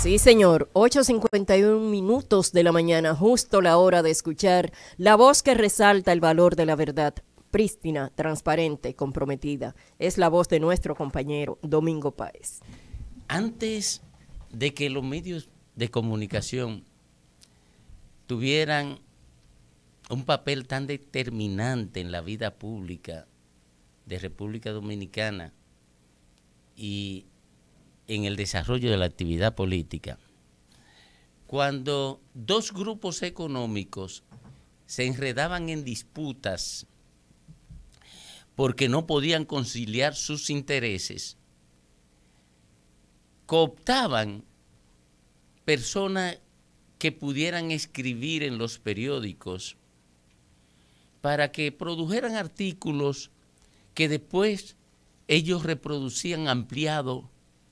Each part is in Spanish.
Sí, señor. 8.51 minutos de la mañana, justo la hora de escuchar la voz que resalta el valor de la verdad, prístina, transparente, comprometida. Es la voz de nuestro compañero Domingo Páez. Antes de que los medios de comunicación tuvieran un papel tan determinante en la vida pública de República Dominicana y en el desarrollo de la actividad política, cuando dos grupos económicos se enredaban en disputas porque no podían conciliar sus intereses, cooptaban personas que pudieran escribir en los periódicos para que produjeran artículos que después ellos reproducían ampliado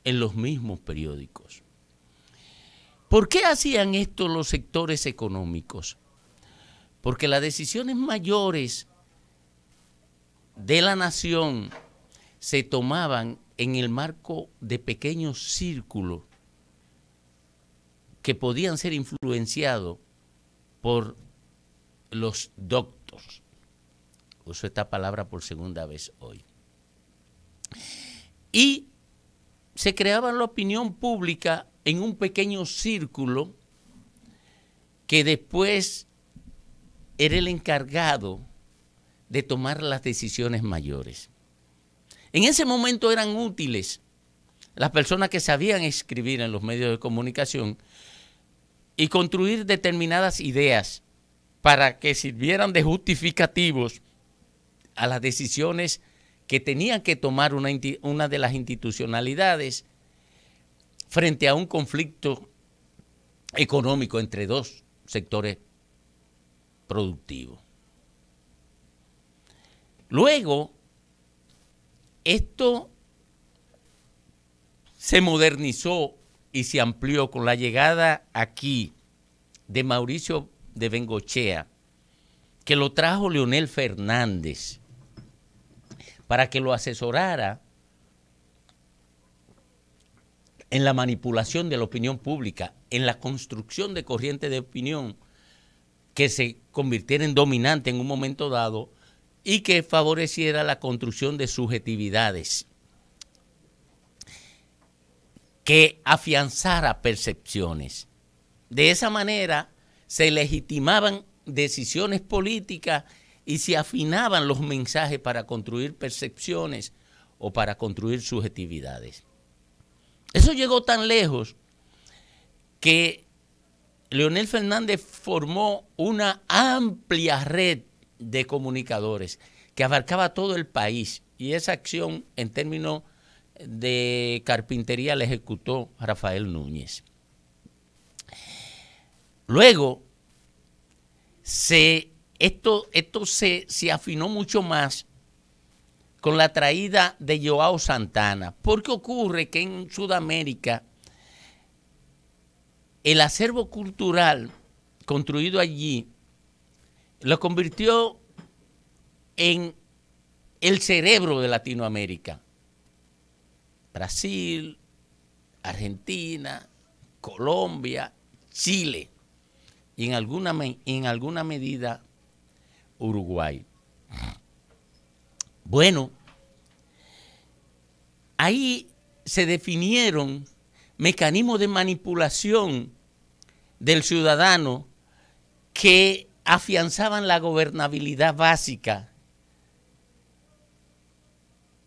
en los mismos periódicos. ¿Por qué hacían esto los sectores económicos? Porque las decisiones mayores de la nación se tomaban en el marco de pequeños círculos que podían ser influenciados por los doctos. Uso esta palabra por segunda vez hoy. Y se creaba la opinión pública en un pequeño círculo que después era el encargado de tomar las decisiones mayores. En ese momento eran útiles las personas que sabían escribir en los medios de comunicación y construir determinadas ideas para que sirvieran de justificativos a las decisiones que tenía que tomar una, una de las institucionalidades frente a un conflicto económico entre dos sectores productivos. Luego, esto se modernizó y se amplió con la llegada aquí de Mauricio de Bengochea, que lo trajo Leonel Fernández para que lo asesorara en la manipulación de la opinión pública, en la construcción de corrientes de opinión que se convirtiera en dominante en un momento dado y que favoreciera la construcción de subjetividades, que afianzara percepciones. De esa manera se legitimaban decisiones políticas y se afinaban los mensajes para construir percepciones o para construir subjetividades. Eso llegó tan lejos que Leonel Fernández formó una amplia red de comunicadores que abarcaba todo el país y esa acción en términos de carpintería la ejecutó Rafael Núñez. Luego se esto, esto se, se afinó mucho más con la traída de Joao Santana. Porque ocurre que en Sudamérica el acervo cultural construido allí lo convirtió en el cerebro de Latinoamérica. Brasil, Argentina, Colombia, Chile. Y en alguna, en alguna medida Uruguay. Bueno, ahí se definieron mecanismos de manipulación del ciudadano que afianzaban la gobernabilidad básica.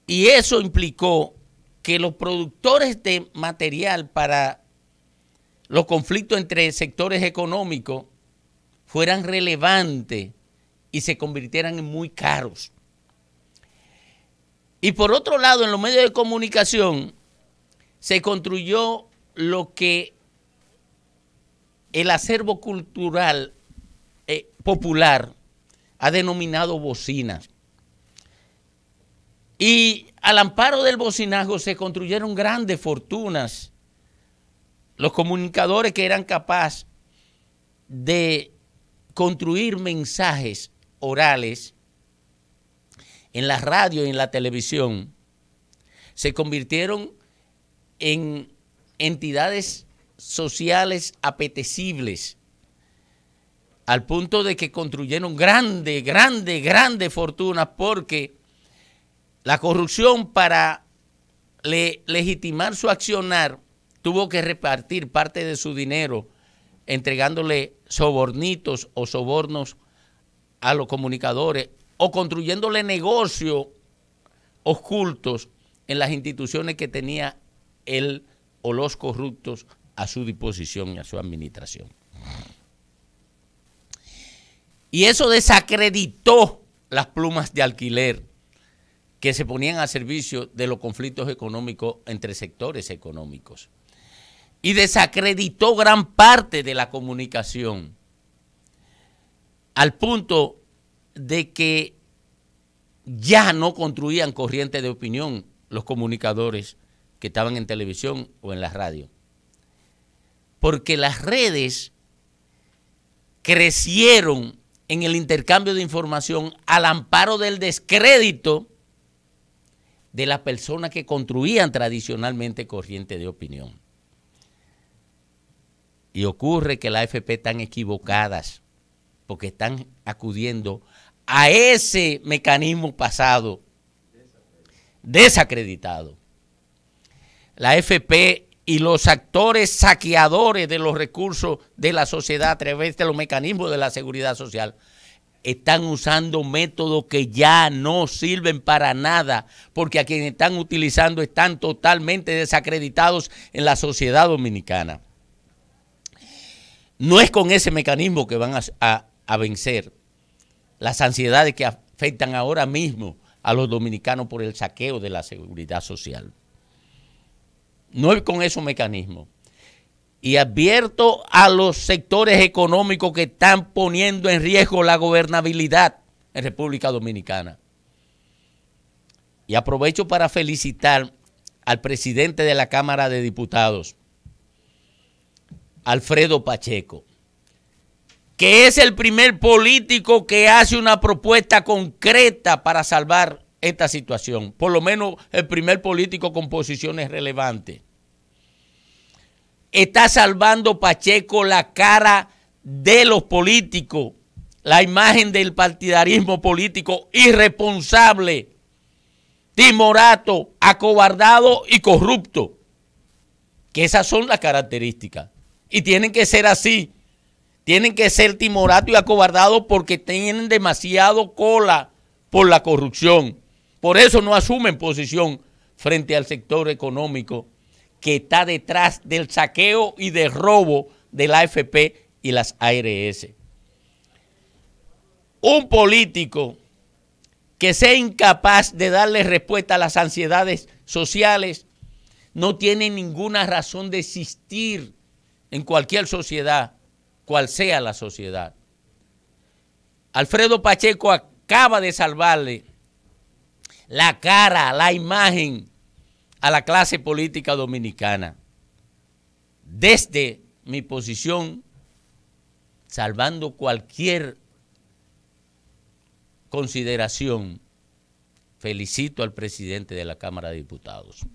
Y eso implicó que los productores de material para los conflictos entre sectores económicos fueran relevantes y se convirtieran en muy caros. Y por otro lado, en los medios de comunicación se construyó lo que el acervo cultural eh, popular ha denominado bocinas. Y al amparo del bocinazgo se construyeron grandes fortunas. Los comunicadores que eran capaces de construir mensajes orales en la radio y en la televisión se convirtieron en entidades sociales apetecibles al punto de que construyeron grande, grande, grande fortuna porque la corrupción para legitimar su accionar tuvo que repartir parte de su dinero entregándole sobornitos o sobornos a los comunicadores o construyéndole negocios ocultos en las instituciones que tenía él o los corruptos a su disposición y a su administración. Y eso desacreditó las plumas de alquiler que se ponían a servicio de los conflictos económicos entre sectores económicos. Y desacreditó gran parte de la comunicación al punto de que ya no construían corriente de opinión los comunicadores que estaban en televisión o en la radio. Porque las redes crecieron en el intercambio de información al amparo del descrédito de las personas que construían tradicionalmente corriente de opinión. Y ocurre que la AFP están equivocadas que están acudiendo a ese mecanismo pasado desacreditado. La FP y los actores saqueadores de los recursos de la sociedad a través de los mecanismos de la seguridad social están usando métodos que ya no sirven para nada, porque a quienes están utilizando están totalmente desacreditados en la sociedad dominicana. No es con ese mecanismo que van a, a vencer las ansiedades que afectan ahora mismo a los dominicanos por el saqueo de la seguridad social. No es con esos mecanismos. Y advierto a los sectores económicos que están poniendo en riesgo la gobernabilidad en República Dominicana. Y aprovecho para felicitar al presidente de la Cámara de Diputados, Alfredo Pacheco, que es el primer político que hace una propuesta concreta para salvar esta situación, por lo menos el primer político con posiciones relevantes. Está salvando Pacheco la cara de los políticos, la imagen del partidarismo político irresponsable, timorato, acobardado y corrupto. Que esas son las características. Y tienen que ser así tienen que ser timorato y acobardados porque tienen demasiado cola por la corrupción. Por eso no asumen posición frente al sector económico que está detrás del saqueo y de robo de la AFP y las ARS. Un político que sea incapaz de darle respuesta a las ansiedades sociales no tiene ninguna razón de existir en cualquier sociedad cual sea la sociedad. Alfredo Pacheco acaba de salvarle la cara, la imagen a la clase política dominicana. Desde mi posición, salvando cualquier consideración, felicito al presidente de la Cámara de Diputados.